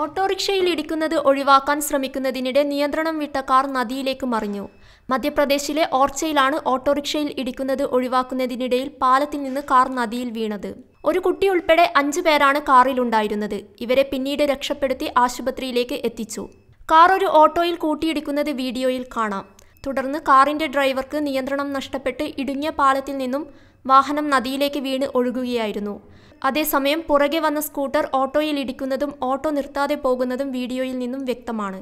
ഓട്ടോറിക്ഷയിൽ ഇടിക്കുന്നത് ഒഴിവാക്കാൻ ശ്രമിക്കുന്നതിനിടെ നിയന്ത്രണം വിട്ട കാർ നദിയിലേക്ക് മറിഞ്ഞു മധ്യപ്രദേശിലെ ഓർച്ചയിലാണ് ഓട്ടോറിക്ഷയിൽ ഇടിക്കുന്നത് ഒഴിവാക്കുന്നതിനിടയിൽ പാലത്തിൽ നിന്ന് കാർ നദിയിൽ വീണത് ഒരു കുട്ടി ഉൾപ്പെടെ അഞ്ചു പേരാണ് കാറിലുണ്ടായിരുന്നത് ഇവരെ പിന്നീട് രക്ഷപ്പെടുത്തി ആശുപത്രിയിലേക്ക് എത്തിച്ചു കാർ ഒരു ഓട്ടോയിൽ കൂട്ടിയിടിക്കുന്നത് വീഡിയോയിൽ കാണാം തുടർന്ന് കാറിന്റെ ഡ്രൈവർക്ക് നിയന്ത്രണം നഷ്ടപ്പെട്ട് ഇടുങ്ങിയ പാലത്തിൽ നിന്നും വാഹനം നദിയിലേക്ക് വീണ് ഒഴുകുകയായിരുന്നു അതേസമയം പുറകെ വന്ന സ്കൂട്ടർ ഓട്ടോയിൽ ഇടിക്കുന്നതും ഓട്ടോ നിർത്താതെ പോകുന്നതും വീഡിയോയിൽ നിന്നും വ്യക്തമാണ്